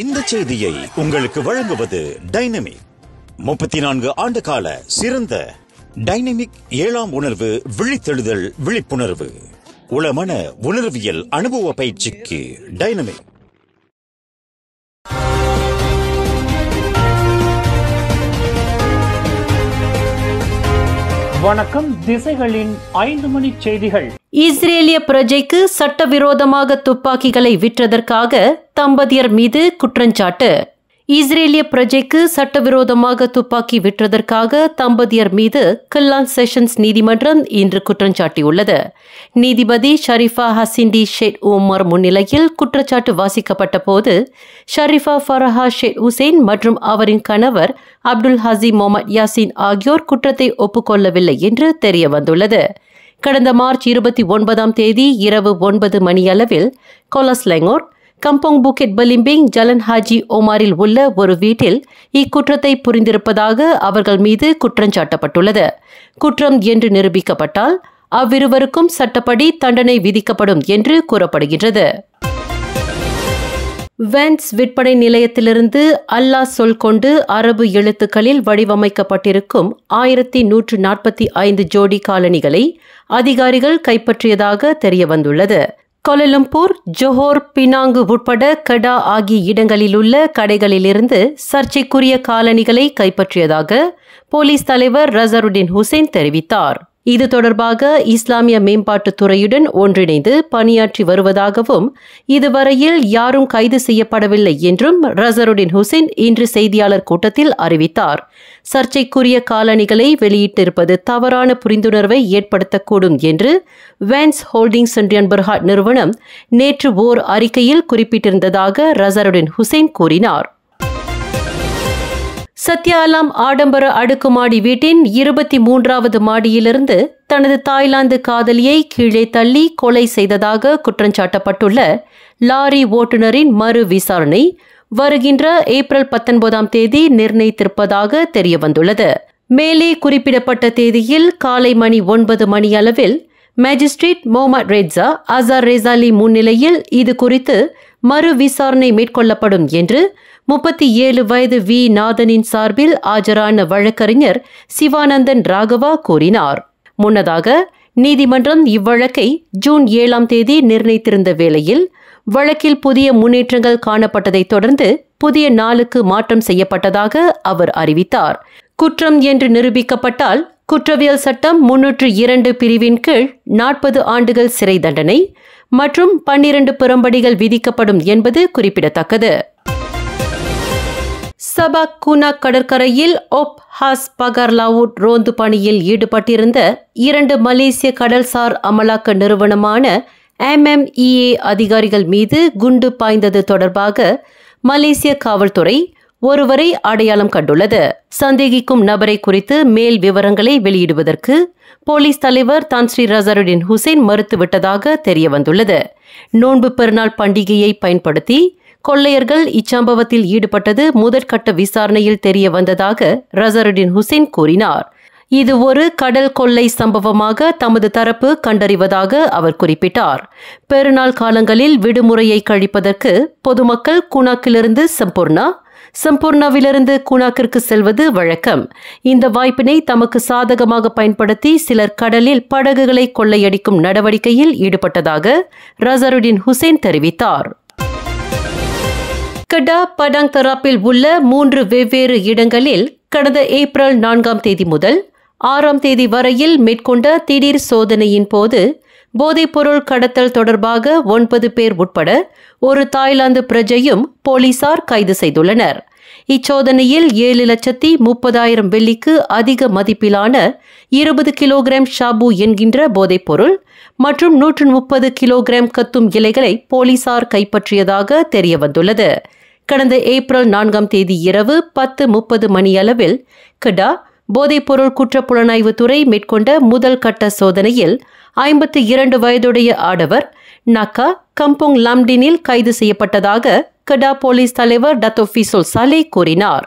இந்த செய்தியை உங்களுக்கு வழங்குவது டைனமிக் முப்பத்தி நான்கு ஆண்டு கால சிறந்த டைனமிக் ஏழாம் உணர்வு விழித்தெழுதல் விழிப்புணர்வு உளமன உணர்வியல் அனுபவ பயிற்சிக்கு டைனமிக் வணக்கம் திசைகளின் ஐந்து மணி செய்திகள் இஸ்ரேலிய பிரஜைக்கு சட்டவிரோதமாக துப்பாக்கிகளை விற்றதற்காக தம்பதியர் மீது குற்றஞ்சாட்டு இஸ்ரேலிய பிரஜைக்கு சட்டவிரோதமாக துப்பாக்கி விற்றதற்காக தம்பதியர் மீது கல்லான் செஷன்ஸ் நீதிமன்றம் இன்று குற்றஞ்சாட்டியுள்ளது நீதிபதி ஷரீஃபா ஹசிண்டி ஷேட் உமர் முன்னிலையில் குற்றச்சாட்டு வாசிக்கப்பட்ட போது ஷரீஃபா ஃபரஹா ஷேட் உசேன் மற்றும் அவரின் கணவர் அப்துல் ஹசி முகமது யாசின் ஆகியோர் குற்றத்தை ஒப்புக்கொள்ளவில்லை என்று தெரியவந்துள்ளது கடந்த மார்ச் இருபத்தி ஒன்பதாம் தேதி இரவு ஒன்பது மணியளவில் கொலஸ்லெங்கோர் கம்பங் புக்கெட் பலிம்பிங் ஜலன் ஹாஜி ஓமாரில் உள்ள ஒரு வீட்டில் இக்குற்றத்தை புரிந்திருப்பதாக அவர்கள் மீது குற்றஞ்சாட்டப்பட்டுள்ளது குற்றம் என்று நிரூபிக்கப்பட்டால் அவ்விருவருக்கும் சட்டப்படி தண்டனை விதிக்கப்படும் என்று கூறப்படுகின்றது வென்ஸ் விற்பனை நிலையத்திலிருந்து அல்லாஹ் சொல் கொண்டு அரபு எழுத்துக்களில் வடிவமைக்கப்பட்டிருக்கும் ஆயிரத்தி நூற்று நாற்பத்தி ஐந்து ஜோடி காலணிகளை அதிகாரிகள் கைப்பற்றியதாக தெரியவந்துள்ளது கொலலம்பூர் ஜொஹோர் பினாங்கு உட்பட கடா ஆகிய இடங்களில் உள்ள கடைகளிலிருந்து சர்ச்சைக்குரிய காலணிகளை கைப்பற்றியதாக போலீஸ் தலைவர் ரசருடின் ஹுசைன் தெரிவித்தார் இது தொடர்பாக இஸ்லாமிய மேம்பாட்டுத் துறையுடன் ஒன்றிணைந்து பணியாற்றி வருவதாகவும் இதுவரையில் யாரும் கைது செய்யப்படவில்லை என்றும் ரசருடின் ஹுசேன் இன்று செய்தியாளர் கூட்டத்தில் அறிவித்தார் சர்ச்சைக்குரிய காலணிகளை வெளியிட்டிருப்பது தவறான புரிந்துணர்வை ஏற்படுத்தக்கூடும் என்று வேன்ஸ் ஹோல்டிங்ஸ் இண்டியன் பர்ஹாட் நிறுவனம் நேற்று ஓர் அறிக்கையில் குறிப்பிட்டிருந்ததாக ரசருடின் ஹுசேன் கூறினார் சத்யாலாம் ஆடம்பர அடுக்குமாடி வீட்டின் இருபத்தி மூன்றாவது மாடியிலிருந்து தனது தாய்லாந்து காதலியை கீழே தள்ளி கொலை செய்ததாக குற்றஞ்சாட்டப்பட்டுள்ள லாரி ஓட்டுநரின் மறு விசாரணை வருகின்ற ஏப்ரல் பத்தொன்பதாம் தேதி நிர்ணயித்திருப்பதாக தெரியவந்துள்ளது மேலே குறிப்பிடப்பட்ட தேதியில் காலை மணி ஒன்பது மணி அளவில் magistrate Mohamad Redza Azhar Rezali முன்னிலையில் இது குறித்து மறு விசாரணை மேற்கொள்ளப்படும் என்று முப்பத்தி ஏழு வயது வி நாதனின் சார்பில் ஆஜரான வழக்கறிஞர் சிவானந்தன் ராகவா கூறினார் முன்னதாக நீதிமன்றம் இவ்வழக்கை ஜூன் ஏழாம் தேதி நிர்ணயித்திருந்த வேளையில் வழக்கில் புதிய முன்னேற்றங்கள் காணப்பட்டதைத் தொடர்ந்து புதிய நாளுக்கு மாற்றம் செய்யப்பட்டதாக அவர் அறிவித்தார் குற்றம் என்று நிரூபிக்கப்பட்டால் குற்றவியல் சட்டம் முன்னூற்று இரண்டு பிரிவின் கீழ் நாற்பது ஆண்டுகள் சிறை தண்டனை மற்றும் பன்னிரண்டு புறம்படிகள் விதிக்கப்படும் என்பது குறிப்பிடத்தக்கது சபாக்குனா கடற்கரையில் ஒப் ஹாஸ் பகர்லாவுட் ரோந்து பணியில் ஈடுபட்டிருந்த இரண்டு மலேசிய கடல்சார் அமலாக்க நிறுவனமான எம்எம்இஏ e அதிகாரிகள் மீது குண்டு பாய்ந்தது தொடர்பாக மலேசிய காவல்துறை ஒருவரை அடையாளம் கண்டுள்ளது சந்தேகிக்கும் நபரை குறித்து மேல் விவரங்களை வெளியிடுவதற்கு போலீஸ் தலைவர் தான்ஸ்ரீ ரசருடின் ஹுசைன் மறுத்துவிட்டதாக தெரியவந்துள்ளது நோன்பு பெருநாள் பண்டிகையை பயன்படுத்தி கொள்ளையர்கள் இச்சம்பவத்தில் ஈடுபட்டது முதற்கட்ட விசாரணையில் தெரிய வந்ததாக ரசருடின் ஹுசேன் கூறினார் இது ஒரு கடல் கொள்ளை சம்பவமாக தமது தரப்பு கண்டறிவதாக அவர் குறிப்பிட்டார் பெருநாள் காலங்களில் விடுமுறையை கழிப்பதற்கு பொதுமக்கள் குணாக்கிலிருந்து சம்பூர்ணா சம்பூர்ணாவிலிருந்து குணாக்கிற்கு செல்வது வழக்கம் இந்த வாய்ப்பினை தமக்கு சாதகமாக பயன்படுத்தி சிலர் கடலில் படகுகளை கொள்ளையடிக்கும் நடவடிக்கையில் ஈடுபட்டதாக ரசருடின் ஹுசேன் தெரிவித்தார் கடா படாங் தராப்பில் உள்ள மூன்று வெவ்வேறு இடங்களில் கடந்த ஏப்ரல் நான்காம் தேதி முதல் ஆறாம் தேதி வரையில் மேற்கொண்ட திடீர் சோதனையின் போது போதைப்பொருள் கடத்தல் தொடர்பாக ஒன்பது பேர் உட்பட ஒரு தாய்லாந்து பிரஜையும் போலீசார் கைது செய்துள்ளனர் இச்சோதனையில் ஏழு லட்சத்தி முப்பதாயிரம் வெள்ளிக்கு அதிக மதிப்பிலான இருபது கிலோகிராம் ஷாபு என்கின்ற போதைப்பொருள் மற்றும் நூற்று முப்பது கிலோகிராம் கத்தும் இலைகளை போலீசார் கைப்பற்றியதாக தெரியவந்துள்ளது கடந்த ஏப்ரல் நான்காம் தேதி இரவு பத்து முப்பது மணியளவில் கிடா போதைப்பொருள் குற்றப்புலனாய்வு துறை மேற்கொண்ட முதல் கட்ட சோதனையில் ஐம்பத்தி இரண்டு வயதுடைய ஆடவர் நக்கா கம்போங் லாம்டினில் கைது செய்யப்பட்டதாக கெடா போலீஸ் தலைவர் டத்தொஃபிசோல் சலே கூறினார்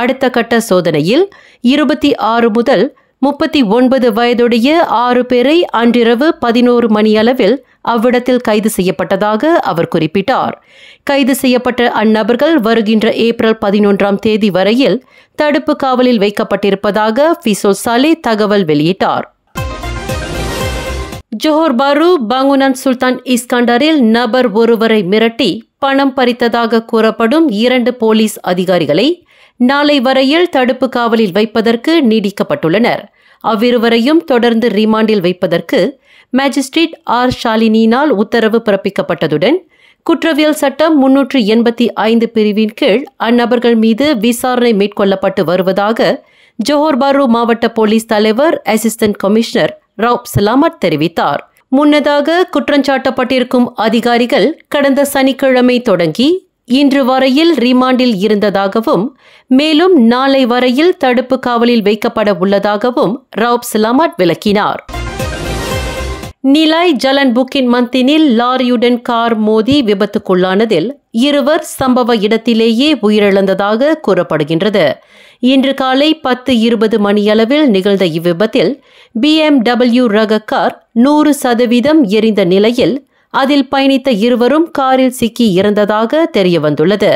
அடுத்த கட்ட சோதனையில் இருபத்தி ஆறு முதல் முப்பத்தி ஒன்பது வயதுடைய ஆறு பேரை அன்றிரவு பதினோரு மணியளவில் அவ்விடத்தில் கைது செய்யப்பட்டதாக அவர் குறிப்பிட்டார் கைது செய்யப்பட்ட அந்நபர்கள் வருகின்ற ஏப்ரல் பதினொன்றாம் தேதி வரையில் தடுப்பு காவலில் வைக்கப்பட்டிருப்பதாக ஃபிசோ சாலே தகவல் வெளியிட்டார் ஜோஹர் பாரு பங்குனன் சுல்தான் இஸ்கண்டரில் நபர் ஒருவரை மிரட்டி பணம் பறித்ததாக கூறப்படும் இரண்டு போலீஸ் அதிகாரிகளை நாளை வரையில் தடுப்பு காவலில் வைப்பதற்கு நீடிக்கப்பட்டுள்ளனர் அவ்விருவரையும் தொடர்ந்து ரிமாண்டில் வைப்பதற்கு மேஜிஸ்ட்ரேட் ஆர் ஷாலினியினால் உத்தரவு பிறப்பிக்கப்பட்டதுடன் குற்றவியல் சட்டம் முன்னூற்று எண்பத்தி ஐந்து பிரிவின் கீழ் அந்நபர்கள் மீது விசாரணை மேற்கொள்ளப்பட்டு வருவதாக ஜோஹர் பாரு மாவட்ட போலீஸ் தலைவர் அசிஸ்டன்ட் கமிஷனர் ரவுப் சலாமத் தெரிவித்தார் முன்னதாக குற்றஞ்சாட்டப்பட்டிருக்கும் அதிகாரிகள் கடந்த சனிக்கிழமை தொடங்கி இன்று வரையில் ரிமாண்டில் இருந்ததாகவும் மேலும் நாளை வரையில் தடுப்பு காவலில் வைக்கப்பட உள்ளதாகவும் ரவுப் சலாமத் விளக்கினார் நிலாய் ஜலன் புக்கின் மந்தினில் லாரியுடன் கார் மோதி விபத்துக்குள்ளானதில் இருவர் சம்பவ இடத்திலேயே உயிரிழந்ததாக கூறப்படுகின்றது இன்று காலை பத்து இருபது மணியளவில் நிகழ்ந்த இவ்விபத்தில் பி எம் டபிள்யூ ரக கார் நூறு சதவீதம் எரிந்த நிலையில் அதில் பயணித்த இருவரும் காரில் சிக்கி இறந்ததாக தெரியவந்துள்ளது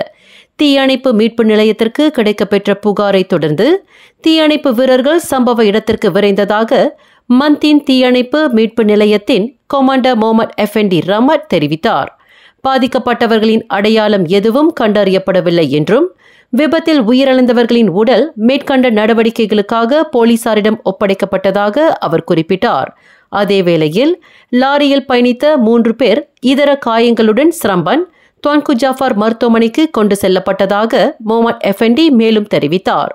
தீயணைப்பு மீட்பு நிலையத்திற்கு கிடைக்கப்பெற்ற புகாரை தொடர்ந்து தீயணைப்பு வீரர்கள் சம்பவ இடத்திற்கு விரைந்ததாக மந்தின் தீயணைப்பு மீட்பு நிலையத்தின் கொமாண்டர் மொஹமட் எஃப்என்டி ரமத் தெரிவித்தார் பாதிக்கப்பட்டவர்களின் அடையாளம் எதுவும் கண்டறியப்படவில்லை என்றும் விபத்தில் உயிரிழந்தவர்களின் உடல் மேற்கண்ட நடவடிக்கைகளுக்காக போலீசாரிடம் ஒப்படைக்கப்பட்டதாக அவர் குறிப்பிட்டார் அதேவேளையில் லாரியில் பயணித்த மூன்று பேர் இதர காயங்களுடன் சிரம்பன் தொன்கு ஜாஃபார் மருத்துவமனைக்கு கொண்டு செல்லப்பட்டதாக மொஹமட் எஃபெண்டி மேலும் தெரிவித்தார்